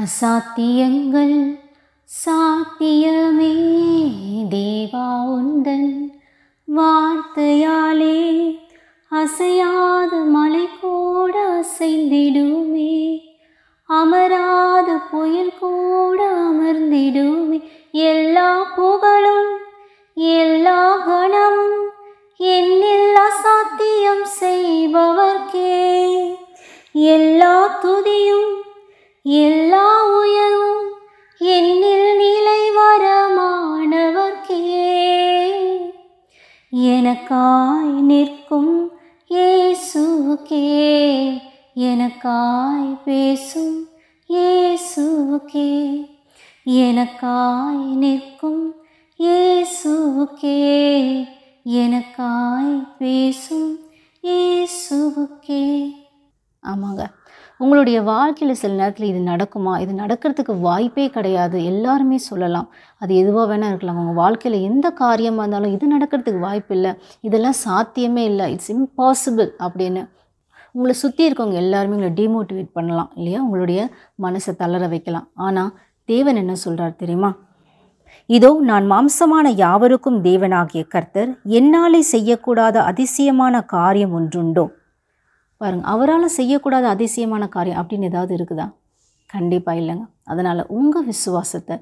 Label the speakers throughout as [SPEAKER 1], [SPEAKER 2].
[SPEAKER 1] அசாத்தியங்கள் சாத்தியமே தேவா உந்தன் வார்த்தையாலே அசையாத மலை கூட அசைந்திடுமே அமராத புயல் கூட அமர்ந்திடுமே எல்லா புகழும் எல்லா கணம் என்னில் அசாத்தியம் செய்பவர்க்கே எல்லா துதியும் எல்லா உயரும் என்னில் நிலை வரமானவர்க்கே எனக்காய் நிற்கும் ஏசுகே எனக்காய் பேசும் ஏசுகே எனக்காய் நிற்கும் ஏசுகே எனக்காய் பேசும்
[SPEAKER 2] ஏசுகே ஆமாங்க உங்களுடைய வாழ்க்கையில் சில நேரத்தில் இது நடக்குமா இது நடக்கிறதுக்கு வாய்ப்பே கிடையாது எல்லாருமே சொல்லலாம் அது எதுவாக வேணால் இருக்கலாம் உங்கள் வாழ்க்கையில் எந்த காரியமாக இருந்தாலும் இது நடக்கிறதுக்கு வாய்ப்பு இல்லை இதெல்லாம் சாத்தியமே இல்லை இட்ஸ் இம்பாசிபிள் அப்படின்னு உங்களை சுற்றி இருக்கவங்க எல்லாருமே உங்களை டிமோட்டிவேட் பண்ணலாம் இல்லையா உங்களுடைய மனசை தளர வைக்கலாம் ஆனால் தேவன் என்ன சொல்கிறார் தெரியுமா இதோ நான் மாம்சமான யாவருக்கும் தேவனாகிய கர்த்தர் என்னாலே செய்யக்கூடாத அதிசயமான காரியம் ஒன்றுண்டோ பாருங்கள் அவரால் செய்யக்கூடாத அதிசயமான காரியம் அப்படின்னு ஏதாவது இருக்குதா கண்டிப்பாக இல்லைங்க அதனால் உங்கள் விசுவாசத்தை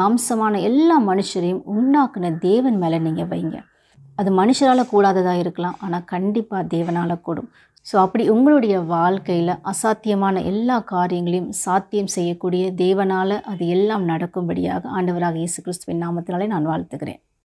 [SPEAKER 2] மாம்சமான எல்லா மனுஷரையும் உண்டாக்குன தேவன் மேலே நீங்கள் வைங்க அது மனுஷரால் கூடாததாக இருக்கலாம் ஆனால் கண்டிப்பாக தேவனால் கூடும் ஸோ அப்படி உங்களுடைய வாழ்க்கையில் அசாத்தியமான எல்லா காரியங்களையும் சாத்தியம் செய்யக்கூடிய தேவனால் அது எல்லாம் நடக்கும்படியாக ஆண்டவராக இயேசு கிறிஸ்துவின் நாமத்தினாலே நான் வாழ்த்துகிறேன்